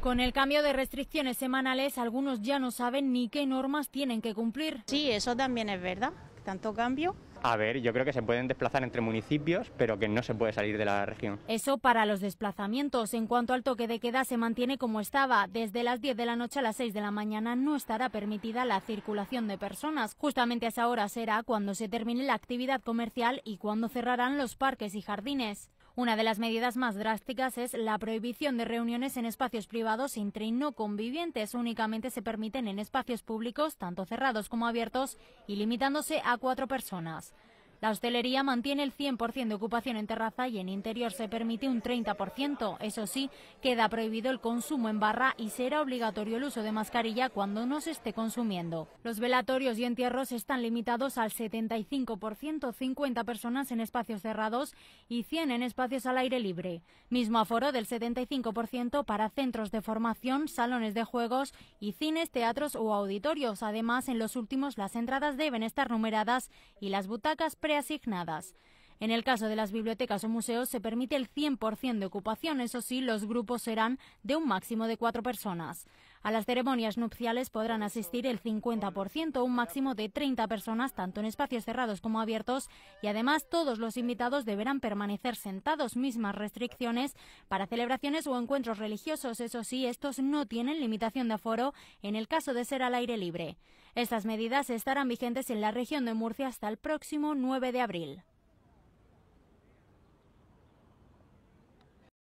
Con el cambio de restricciones semanales, algunos ya no saben ni qué normas tienen que cumplir. Sí, eso también es verdad, tanto cambio. A ver, yo creo que se pueden desplazar entre municipios, pero que no se puede salir de la región. Eso para los desplazamientos. En cuanto al toque de queda, se mantiene como estaba. Desde las 10 de la noche a las 6 de la mañana no estará permitida la circulación de personas. Justamente a esa hora será cuando se termine la actividad comercial y cuando cerrarán los parques y jardines. Una de las medidas más drásticas es la prohibición de reuniones en espacios privados entre y no convivientes. Únicamente se permiten en espacios públicos, tanto cerrados como abiertos, y limitándose a cuatro personas. La hostelería mantiene el 100% de ocupación en terraza y en interior se permite un 30%. Eso sí, queda prohibido el consumo en barra y será obligatorio el uso de mascarilla cuando no se esté consumiendo. Los velatorios y entierros están limitados al 75%, 50 personas en espacios cerrados y 100 en espacios al aire libre. Mismo aforo del 75% para centros de formación, salones de juegos y cines, teatros o auditorios. Además, en los últimos las entradas deben estar numeradas y las butacas asignadas. En el caso de las bibliotecas o museos se permite el 100% de ocupación, eso sí, los grupos serán de un máximo de cuatro personas. A las ceremonias nupciales podrán asistir el 50%, un máximo de 30 personas, tanto en espacios cerrados como abiertos, y además todos los invitados deberán permanecer sentados, mismas restricciones para celebraciones o encuentros religiosos. Eso sí, estos no tienen limitación de aforo en el caso de ser al aire libre. Estas medidas estarán vigentes en la región de Murcia hasta el próximo 9 de abril.